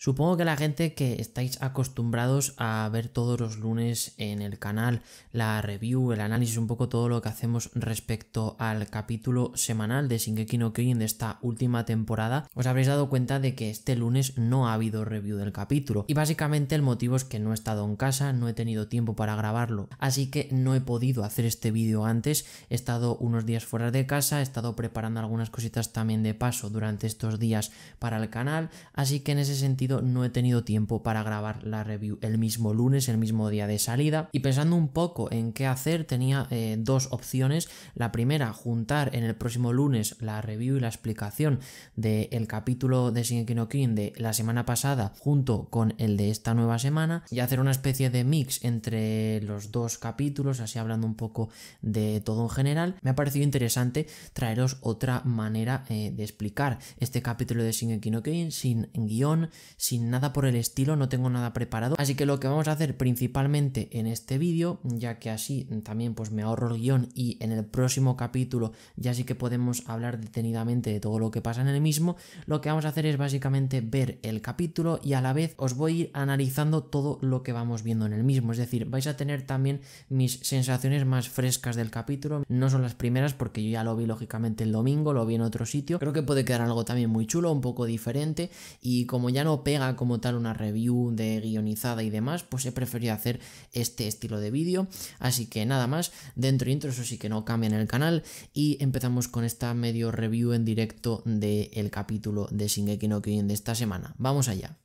Supongo que la gente que estáis acostumbrados a ver todos los lunes en el canal la review, el análisis, un poco todo lo que hacemos respecto al capítulo semanal de Shingeki no Kyojin de esta última temporada, os habréis dado cuenta de que este lunes no ha habido review del capítulo. Y básicamente el motivo es que no he estado en casa, no he tenido tiempo para grabarlo, así que no he podido hacer este vídeo antes, he estado unos días fuera de casa, he estado preparando algunas cositas también de paso durante estos días para el canal, así que en ese sentido no he tenido tiempo para grabar la review el mismo lunes, el mismo día de salida. Y pensando un poco en qué hacer, tenía eh, dos opciones. La primera, juntar en el próximo lunes la review y la explicación del capítulo de Shingeki no de la semana pasada junto con el de esta nueva semana y hacer una especie de mix entre los dos capítulos, así hablando un poco de todo en general. Me ha parecido interesante traeros otra manera eh, de explicar este capítulo de Shingeki no sin guión, sin nada por el estilo, no tengo nada preparado. Así que lo que vamos a hacer principalmente en este vídeo, ya que así también pues me ahorro el guión y en el próximo capítulo ya sí que podemos hablar detenidamente de todo lo que pasa en el mismo, lo que vamos a hacer es básicamente ver el capítulo y a la vez os voy a ir analizando todo lo que vamos viendo en el mismo. Es decir, vais a tener también mis sensaciones más frescas del capítulo. No son las primeras porque yo ya lo vi lógicamente el domingo, lo vi en otro sitio. Creo que puede quedar algo también muy chulo, un poco diferente y como ya no pega como tal una review de guionizada y demás, pues he preferido hacer este estilo de vídeo. Así que nada más, dentro y dentro, eso sí que no en el canal. Y empezamos con esta medio review en directo del capítulo de Shingeki no Kyojin de esta semana. Vamos allá.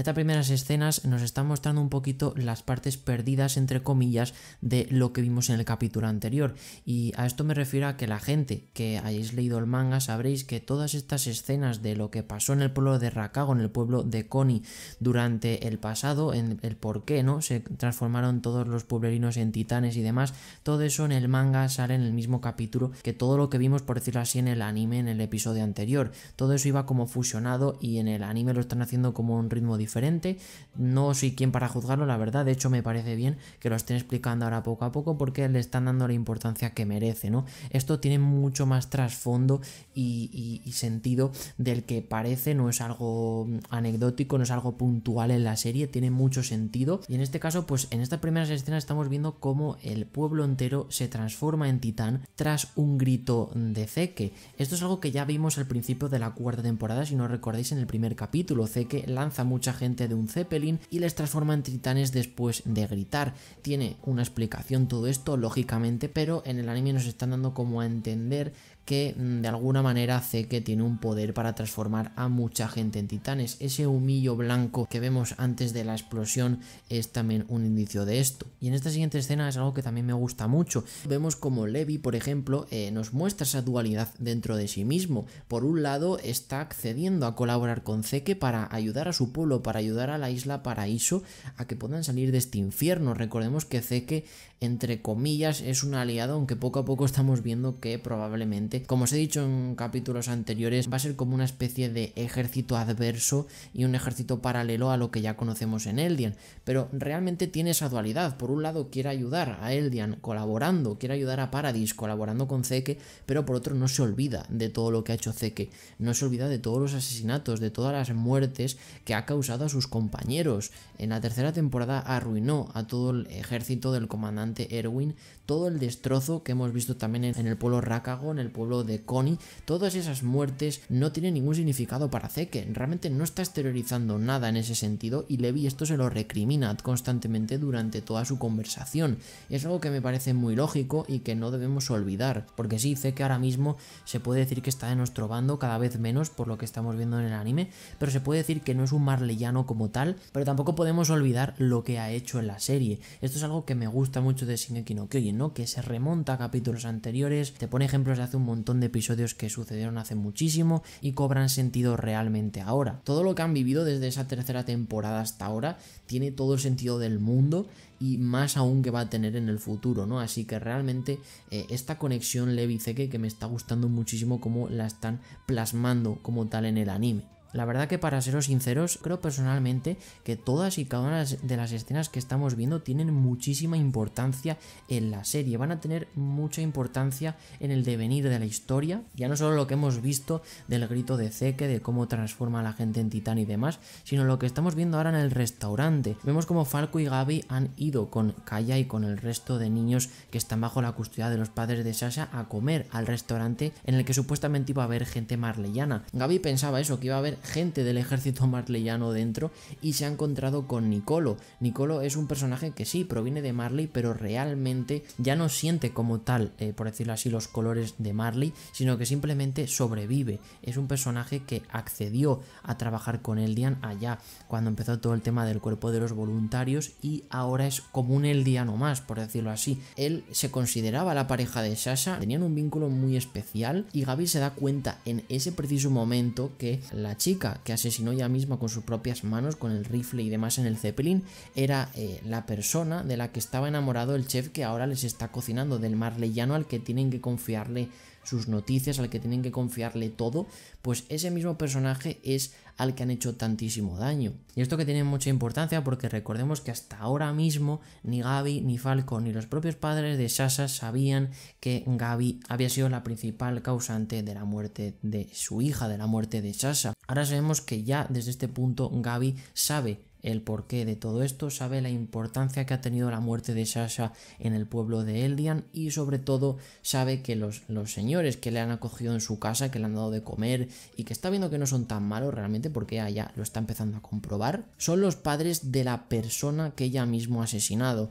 Estas primeras escenas nos están mostrando un poquito las partes perdidas, entre comillas, de lo que vimos en el capítulo anterior. Y a esto me refiero a que la gente que hayáis leído el manga sabréis que todas estas escenas de lo que pasó en el pueblo de Rakago, en el pueblo de coni durante el pasado, en el por qué, ¿no? Se transformaron todos los pueblerinos en titanes y demás. Todo eso en el manga sale en el mismo capítulo que todo lo que vimos, por decirlo así, en el anime, en el episodio anterior. Todo eso iba como fusionado y en el anime lo están haciendo como un ritmo diferente diferente. No soy quien para juzgarlo, la verdad. De hecho, me parece bien que lo estén explicando ahora poco a poco porque le están dando la importancia que merece, ¿no? Esto tiene mucho más trasfondo y, sentido del que parece. No es algo anecdótico, no es algo puntual en la serie, tiene mucho sentido. Y en este caso, pues en esta primera escena estamos viendo cómo el pueblo entero se transforma en titán tras un grito de Zeke. Esto es algo que ya vimos al principio de la cuarta temporada, si no recordáis en el primer capítulo. Zeke lanza mucha gente de un Zeppelin y les transforma en titanes después de gritar. Tiene una explicación todo esto, lógicamente, pero en el anime nos están dando como a entender que mm, de alguna manera Zeke que tiene un poder para transformar a mucha gente en titanes. Ese humillo blanco que vemos antes de la explosión es también un indicio de esto. Y en esta siguiente escena es algo que también me gusta mucho. Vemos como Levi, por ejemplo, eh, nos muestra esa dualidad dentro de sí mismo. Por un lado, está accediendo a colaborar con Zeke para ayudar a su pueblo, para ayudar a la isla Paraíso a que puedan salir de este infierno. Recordemos que Zeke entre comillas, es un aliado, aunque poco a poco estamos viendo que probablemente, como os he dicho en capítulos anteriores, va a ser como una especie de ejército adverso y un ejército paralelo a lo que ya conocemos en Eldian. Pero realmente tiene esa dualidad. Por un lado, quiere ayudar a Eldian colaborando, quiere ayudar a Paradis colaborando con Zeke, pero por otro, no se olvida de todo lo que ha hecho Zeke, no se olvida de todos los asesinatos, de todas las muertes que ha causado a sus compañeros. En la tercera temporada arruinó a todo el ejército del comandante Erwin, todo el destrozo que hemos visto también en, el pueblo Rakago en el pueblo de Connie, todas esas muertes no tienen ningún significado para Zeke, realmente no está exteriorizando nada en ese sentido y Levi esto se lo recrimina constantemente durante toda su conversación. Es algo que me parece muy lógico y que no debemos olvidar, porque sí, Zeke ahora mismo se puede decir que está de nuestro bando cada vez menos por lo que estamos viendo en el anime, pero se puede decir que no es un marleyano como tal, pero tampoco podemos olvidar lo que ha hecho en la serie. Esto es algo que me gusta mucho de Shingeki no Kyojin, ¿no? Que se remonta a capítulos anteriores, te pone ejemplos de hace un montón de episodios que sucedieron hace muchísimo y cobran sentido realmente ahora. Todo lo que han vivido desde esa tercera temporada hasta ahora tiene todo el sentido del mundo y más aún que va a tener en el futuro, ¿no? Así que realmente eh, esta conexión Levi-Zeke que me está gustando muchísimo cómo la están plasmando como tal en el anime. La verdad que para seros sinceros, creo personalmente que todas y cada una de las escenas que estamos viendo tienen muchísima importancia en la serie, van a tener mucha importancia en el devenir de la historia, ya no solo lo que hemos visto del grito de Zeke, de cómo transforma a la gente en titán y demás, sino lo que estamos viendo ahora en el restaurante. Vemos como Falco y Gaby han ido con Kaya y con el resto de niños que están bajo la custodia de los padres de Sasha a comer al restaurante en el que supuestamente iba a haber gente marleyana. Gaby pensaba eso, que iba a haber gente del ejército marleyano dentro y se ha encontrado con Nicolo. Nicolo es un personaje que sí, proviene de Marley, pero realmente ya no siente como tal, eh, por decirlo así, los colores de Marley, sino que simplemente sobrevive. Es un personaje que accedió a trabajar con Eldian allá, cuando empezó todo el tema del cuerpo de los voluntarios y ahora es como un Eldiano más, por decirlo así. Él se consideraba la pareja de Sasha, tenían un vínculo muy especial y Gaby se da cuenta en ese preciso momento que la chica que asesinó ella misma con sus propias manos, con el rifle y demás en el Zeppelin, era eh, la persona de la que estaba enamorado el chef que ahora les está cocinando, del marleyano al que tienen que confiarle sus noticias, al que tienen que confiarle todo, pues ese mismo personaje es al que han hecho tantísimo daño. Y esto que tiene mucha importancia porque recordemos que hasta ahora mismo ni Gaby, ni Falco, ni los propios padres de Sasha sabían que Gaby había sido la principal causante de la muerte de su hija, de la muerte de Sasha. Ahora sabemos que ya desde este punto Gaby sabe el porqué de todo esto, sabe la importancia que ha tenido la muerte de Sasha en el pueblo de Eldian y sobre todo sabe que los, los señores que le han acogido en su casa, que le han dado de comer y que está viendo que no son tan malos realmente porque ella lo está empezando a comprobar, son los padres de la persona que ella mismo ha asesinado.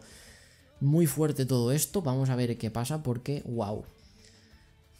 Muy fuerte todo esto, vamos a ver qué pasa porque, wow,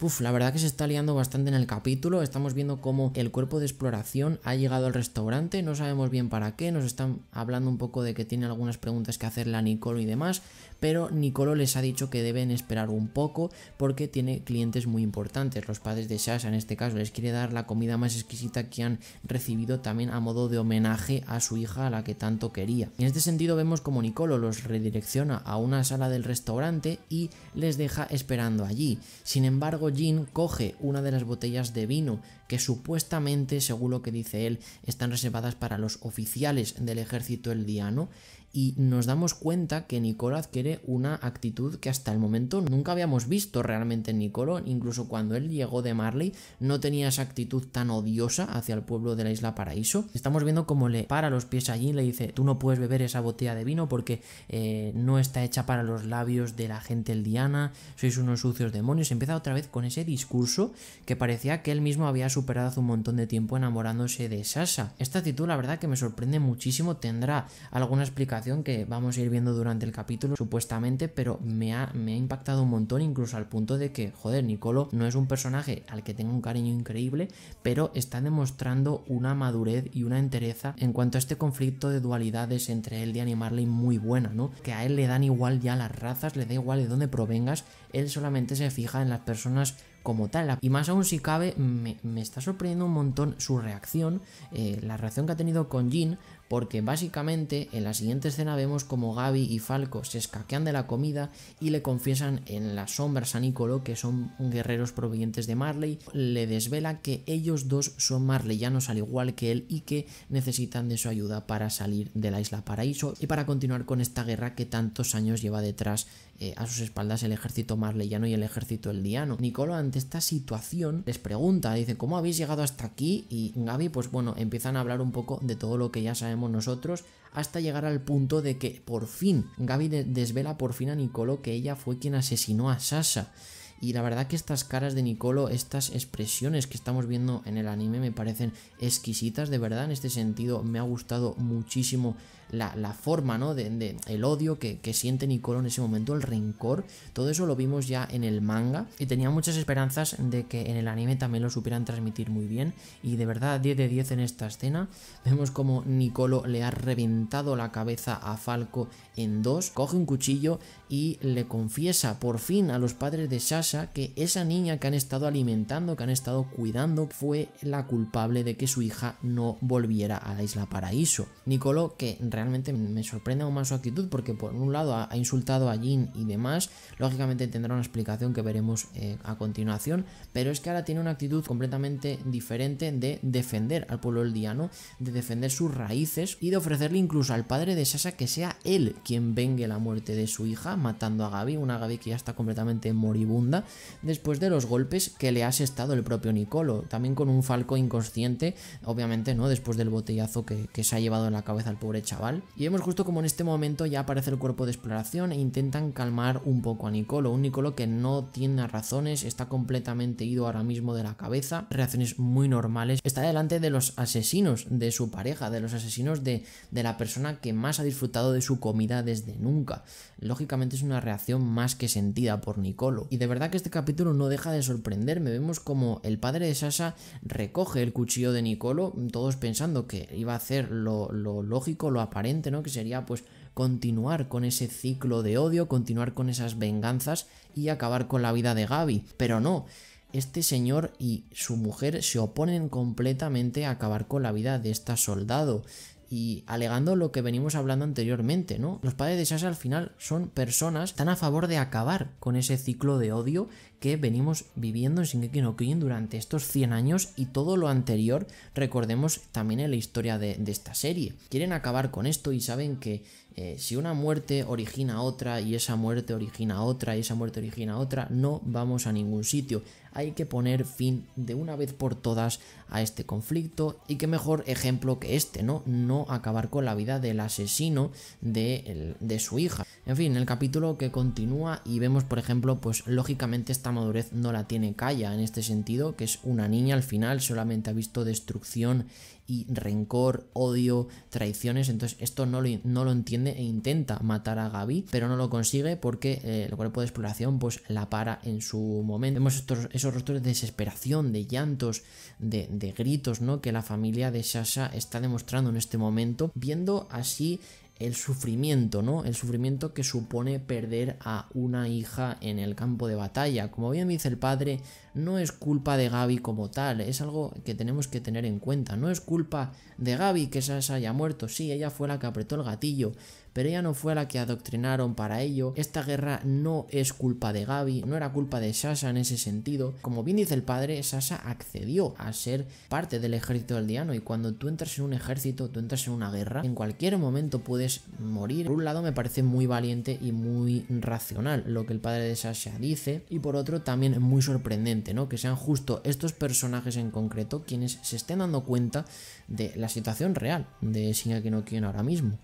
Puf, la verdad que se está liando bastante en el capítulo. Estamos viendo cómo el cuerpo de exploración ha llegado al restaurante. No sabemos bien para qué. Nos están hablando un poco de que tiene algunas preguntas que hacerle a Nicolo y demás. Pero Nicolo les ha dicho que deben esperar un poco porque tiene clientes muy importantes. Los padres de Sasha en este caso les quiere dar la comida más exquisita que han recibido también a modo de homenaje a su hija a la que tanto quería. En este sentido vemos como Nicolo los redirecciona a una sala del restaurante y les deja esperando allí. Sin embargo, coge una de las botellas de vino que supuestamente, según lo que dice él, están reservadas para los oficiales del ejército eldiano y nos damos cuenta que Nicolás adquiere una actitud que hasta el momento nunca habíamos visto realmente en Nicolo, incluso cuando él llegó de Marley no tenía esa actitud tan odiosa hacia el pueblo de la isla Paraíso. Estamos viendo cómo le para los pies allí y le dice tú no puedes beber esa botella de vino porque eh, no está hecha para los labios de la gente eldiana, sois unos sucios demonios. Empieza otra vez con ese discurso que parecía que él mismo había superado hace un montón de tiempo enamorándose de Sasha. Esta actitud la verdad que me sorprende muchísimo, tendrá alguna explicación que vamos a ir viendo durante el capítulo, supuestamente, pero me ha, me ha impactado un montón, incluso al punto de que, joder, Nicolo no es un personaje al que tengo un cariño increíble, pero está demostrando una madurez y una entereza en cuanto a este conflicto de dualidades entre él y Marley muy buena, ¿no? Que a él le dan igual ya las razas, le da igual de dónde provengas, él solamente se fija en las personas como tal. Y más aún si cabe, me, está sorprendiendo un montón su reacción, eh, la reacción que ha tenido con Jean, porque básicamente en la siguiente escena vemos como Gaby y Falco se escaquean de la comida y le confiesan en las sombras a Nicoló que son guerreros provenientes de Marley, le desvela que ellos dos son marleyanos al igual que él y que necesitan de su ayuda para salir de la isla paraíso y para continuar con esta guerra que tantos años lleva detrás eh, a sus espaldas el ejército marleyano y el ejército eldiano. Nicolo ante esta situación les pregunta, dice, ¿cómo habéis llegado hasta aquí? Y Gaby, pues bueno, empiezan a hablar un poco de todo lo que ya sabemos nosotros hasta llegar al punto de que por fin Gaby desvela por fin a Nicolo que ella fue quien asesinó a Sasha. Y la verdad que estas caras de Nicolo, estas expresiones que estamos viendo en el anime me parecen exquisitas, de verdad, en este sentido me ha gustado muchísimo la, forma, ¿no? De, el odio que, siente Nicolo en ese momento, el rencor, todo eso lo vimos ya en el manga y tenía muchas esperanzas de que en el anime también lo supieran transmitir muy bien y de verdad 10 de 10 en esta escena vemos como Nicolo le ha reventado la cabeza a Falco en dos, coge un cuchillo y le confiesa por fin a los padres de Sasha que esa niña que han estado alimentando, que han estado cuidando, fue la culpable de que su hija no volviera a la isla paraíso. Nicolo que realmente me sorprende aún más su actitud porque por un lado ha, insultado a Jin y demás, lógicamente tendrá una explicación que veremos eh, a continuación, pero es que ahora tiene una actitud completamente diferente de defender al pueblo eldiano, de defender sus raíces y de ofrecerle incluso al padre de Sasha que sea él quien vengue la muerte de su hija matando a Gaby, una Gaby que ya está completamente moribunda después de los golpes que le ha asestado el propio Nicolo, también con un falco inconsciente, obviamente, ¿no? Después del botellazo que, que se ha llevado en la cabeza al pobre chaval y vemos justo como en este momento ya aparece el cuerpo de exploración e intentan calmar un poco a Nicolo. Un Nicolo que no tiene razones, está completamente ido ahora mismo de la cabeza. Reacciones muy normales. Está delante de los asesinos de su pareja, de los asesinos de, la persona que más ha disfrutado de su comida desde nunca. Lógicamente es una reacción más que sentida por Nicolo. Y de verdad que este capítulo no deja de sorprenderme. Vemos como el padre de Sasha recoge el cuchillo de Nicolo, todos pensando que iba a hacer lo, lo lógico, lo aparente ¿no? Que sería pues continuar con ese ciclo de odio, continuar con esas venganzas y acabar con la vida de Gaby. Pero no, este señor y su mujer se oponen completamente a acabar con la vida de esta soldado y alegando lo que venimos hablando anteriormente, ¿no? Los padres de Sasha al final son personas tan a favor de acabar con ese ciclo de odio que venimos viviendo en Shingeki no Kyojin durante estos 100 años y todo lo anterior, recordemos también en la historia de esta serie. Quieren acabar con esto y saben que eh, si una muerte origina otra y esa muerte origina otra y esa muerte origina otra, no vamos a ningún sitio. Hay que poner fin de una vez por todas a este conflicto y qué mejor ejemplo que este, ¿no? No acabar con la vida del asesino de, de su hija. En fin, el capítulo que continúa y vemos, por ejemplo, pues lógicamente esta madurez no la tiene Calla en este sentido, que es una niña al final, solamente ha visto destrucción y rencor, odio, traiciones. Entonces esto no lo, no lo entiende e intenta matar a Gaby, pero no lo consigue porque eh, el cuerpo de exploración pues la para en su momento. Vemos esos rostros de desesperación, de llantos, de, de gritos, ¿no? Que la familia de Sasha está demostrando en este momento, viendo así el sufrimiento, ¿no? El sufrimiento que supone perder a una hija en el campo de batalla. Como bien dice el padre, no es culpa de Gabi como tal, es algo que tenemos que tener en cuenta. No es culpa de Gaby que Sasha haya muerto, sí, ella fue la que apretó el gatillo, pero ella no fue la que adoctrinaron para ello. Esta guerra no es culpa de Gaby, no era culpa de Sasha en ese sentido. Como bien dice el padre, Sasha accedió a ser parte del ejército del Diano y cuando tú entras en un ejército, tú entras en una guerra, en cualquier momento puedes morir. Por un lado me parece muy valiente y muy racional lo que el padre de Sasha dice y por otro también es muy sorprendente que sean justo estos personajes en concreto quienes se estén dando cuenta de la situación real de Shingeki no quieren ahora mismo.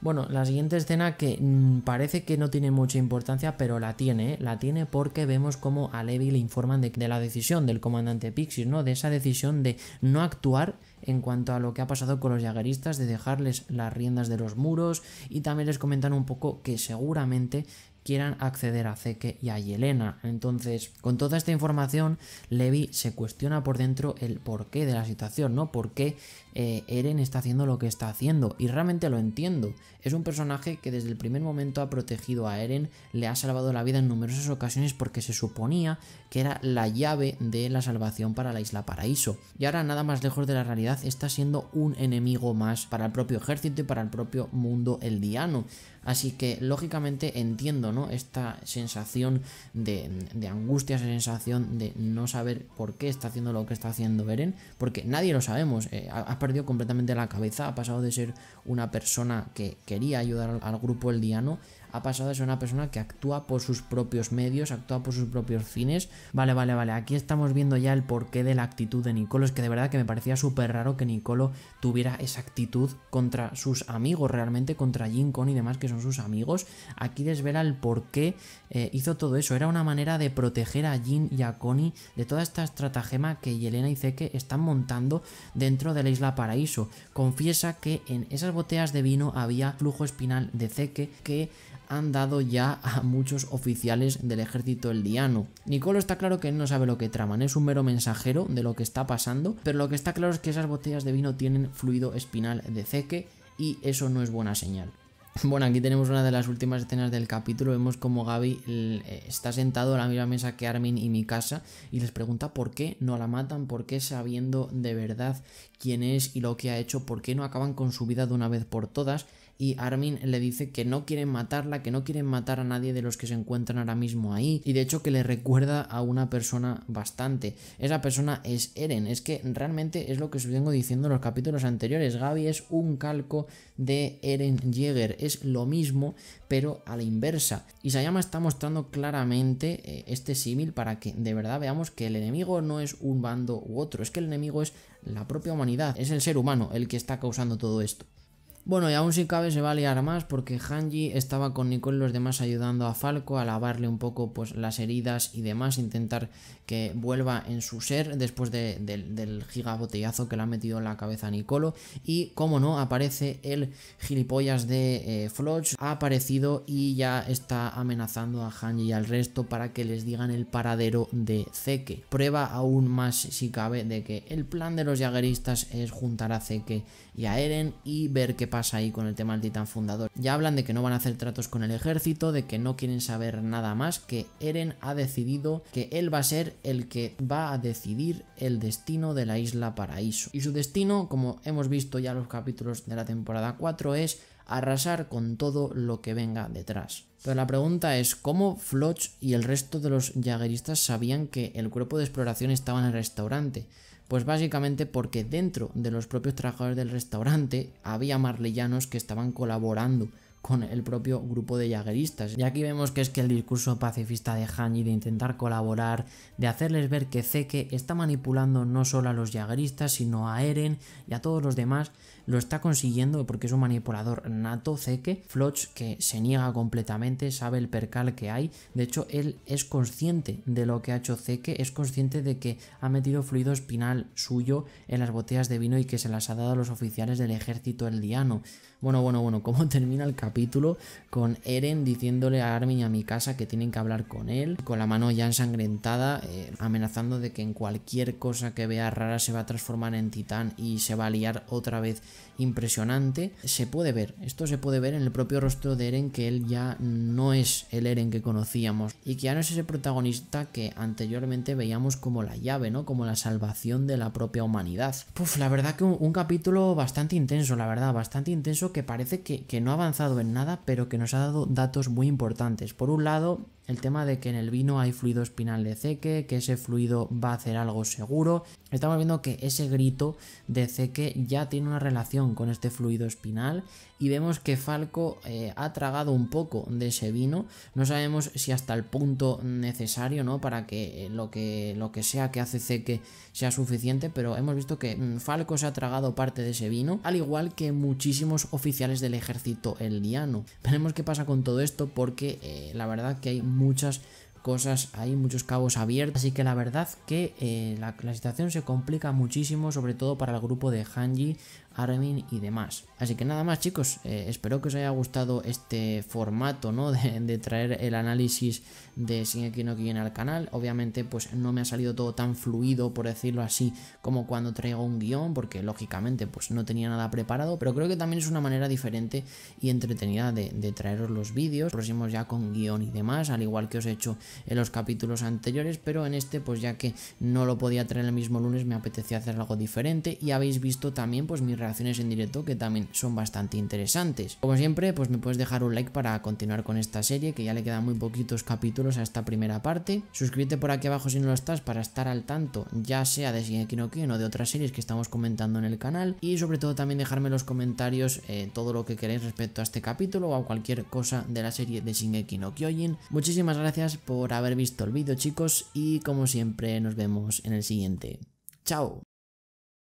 Bueno, la siguiente escena que mm, parece que no tiene mucha importancia, pero la tiene, ¿eh? la tiene porque vemos cómo a Levi le informan de, de la decisión del comandante Pixis, ¿no? De esa decisión de no actuar en cuanto a lo que ha pasado con los yagueristas, de dejarles las riendas de los muros y también les comentan un poco que seguramente quieran acceder a Zeke y a Yelena. Entonces, con toda esta información, Levi se cuestiona por dentro el porqué de la situación, ¿no? ¿Por qué eh, Eren está haciendo lo que está haciendo? Y realmente lo entiendo. Es un personaje que desde el primer momento ha protegido a Eren, le ha salvado la vida en numerosas ocasiones porque se suponía que era la llave de la salvación para la isla Paraíso. Y ahora nada más lejos de la realidad está siendo un enemigo más para el propio ejército y para el propio mundo eldiano. Así que lógicamente entiendo ¿no? esta sensación de, angustia, esa sensación de no saber por qué está haciendo lo que está haciendo Beren, porque nadie lo sabemos. Eh, ha perdido completamente la cabeza, ha pasado de ser una persona que quería ayudar al, al grupo eldiano ha pasado es una persona que actúa por sus propios medios, actúa por sus propios fines. Vale, vale, vale, aquí estamos viendo ya el porqué de la actitud de Nicolo. Es que de verdad que me parecía súper raro que Nicolo tuviera esa actitud contra sus amigos, realmente contra Jin Connie y demás que son sus amigos. Aquí desvela el porqué eh, hizo todo eso. Era una manera de proteger a Jin y a Connie de toda esta estratagema que Yelena y Zeke están montando dentro de la isla Paraíso. Confiesa que en esas botellas de vino había flujo espinal de Zeke que han dado ya a muchos oficiales del ejército eldiano. Nicolo está claro que no sabe lo que traman, es un mero mensajero de lo que está pasando, pero lo que está claro es que esas botellas de vino tienen fluido espinal de ceque y eso no es buena señal. Bueno, aquí tenemos una de las últimas escenas del capítulo. Vemos como Gaby eh, está sentado a la misma mesa que Armin y Mikasa y les pregunta por qué no la matan, por qué sabiendo de verdad quién es y lo que ha hecho, por qué no acaban con su vida de una vez por todas y Armin le dice que no quieren matarla, que no quieren matar a nadie de los que se encuentran ahora mismo ahí y de hecho que le recuerda a una persona bastante. Esa persona es Eren, es que realmente es lo que os vengo diciendo en los capítulos anteriores, Gaby es un calco de Eren Jäger, es lo mismo pero a la inversa. Y Sayama está mostrando claramente eh, este símil para que de verdad veamos que el enemigo no es un bando u otro, es que el enemigo es la propia humanidad, es el ser humano el que está causando todo esto. Bueno, y aún si cabe se va a liar más porque Hanji estaba con Nicole y los demás ayudando a Falco a lavarle un poco pues, las heridas y demás, intentar que vuelva en su ser después del gigabotellazo que le ha metido en la cabeza a Nicolo. Y como no, aparece el gilipollas de eh, Flots ha aparecido y ya está amenazando a Hanji y al resto para que les digan el paradero de Zeke. Prueba aún más si cabe de que el plan de los jagueristas es juntar a Zeke y a Eren y ver qué pasa pasa ahí con el tema del titán fundador. Ya hablan de que no van a hacer tratos con el ejército, de que no quieren saber nada más, que Eren ha decidido que él va a ser el que va a decidir el destino de la isla paraíso. Y su destino, como hemos visto ya en los capítulos de la temporada 4, es arrasar con todo lo que venga detrás. Pero la pregunta es, ¿cómo Floch y el resto de los jagueristas sabían que el cuerpo de exploración estaba en el restaurante? Pues básicamente porque dentro de los propios trabajadores del restaurante había marlellanos que estaban colaborando con el propio grupo de yagueristas. Y aquí vemos que es que el discurso pacifista de Hany de intentar colaborar, de hacerles ver que Zeke está manipulando no solo a los yagueristas, sino a Eren y a todos los demás, lo está consiguiendo porque es un manipulador nato, Zeke, Flots que se niega completamente, sabe el percal que hay, de hecho él es consciente de lo que ha hecho Zeke, es consciente de que ha metido fluido espinal suyo en las botellas de vino y que se las ha dado a los oficiales del ejército eldiano. Bueno, bueno, bueno, ¿cómo termina el capítulo? Con Eren diciéndole a Armin y a casa que tienen que hablar con él, con la mano ya ensangrentada, eh, amenazando de que en cualquier cosa que vea rara se va a transformar en titán y se va a liar otra vez impresionante. Se puede ver, esto se puede ver en el propio rostro de Eren que él ya no es el Eren que conocíamos y que ya no es ese protagonista que anteriormente veíamos como la llave, ¿no? Como la salvación de la propia humanidad. Puf, la verdad que un, capítulo bastante intenso, la verdad, bastante intenso que parece que, que no ha avanzado en nada, pero que nos ha dado datos muy importantes. Por un lado, el tema de que en el vino hay fluido espinal de ceque, que ese fluido va a hacer algo seguro. Estamos viendo que ese grito de ceque ya tiene una relación con este fluido espinal y vemos que Falco eh, ha tragado un poco de ese vino. No sabemos si hasta el punto necesario, ¿no? Para que eh, lo que, lo que sea que hace ceque sea suficiente, pero hemos visto que mm, Falco se ha tragado parte de ese vino, al igual que muchísimos oficiales del ejército eldiano. Veremos qué pasa con todo esto porque eh, la verdad que hay muchas cosas hay muchos cabos abiertos. Así que la verdad que eh, la, situación se complica muchísimo, sobre todo para el grupo de Hanji. Armin y demás. Así que nada más chicos, eh, espero que os haya gustado este formato ¿no? de, traer el análisis de Shingeki no Kyojin al canal. Obviamente pues no me ha salido todo tan fluido por decirlo así como cuando traigo un guión porque lógicamente pues no tenía nada preparado pero creo que también es una manera diferente y entretenida de, traeros los vídeos próximos ya con guión y demás al igual que os he hecho en los capítulos anteriores pero en este pues ya que no lo podía traer el mismo lunes me apetecía hacer algo diferente y habéis visto también pues mi en directo que también son bastante interesantes. Como siempre, pues me puedes dejar un like para continuar con esta serie, que ya le quedan muy poquitos capítulos a esta primera parte. Suscríbete por aquí abajo si no lo estás para estar al tanto, ya sea de Shingeki no Kyojin o de otras series que estamos comentando en el canal. Y sobre todo también dejarme los comentarios eh, todo lo que queréis respecto a este capítulo o a cualquier cosa de la serie de Shingeki no Kyojin. Muchísimas gracias por haber visto el vídeo chicos y como siempre nos vemos en el siguiente. ¡Chao!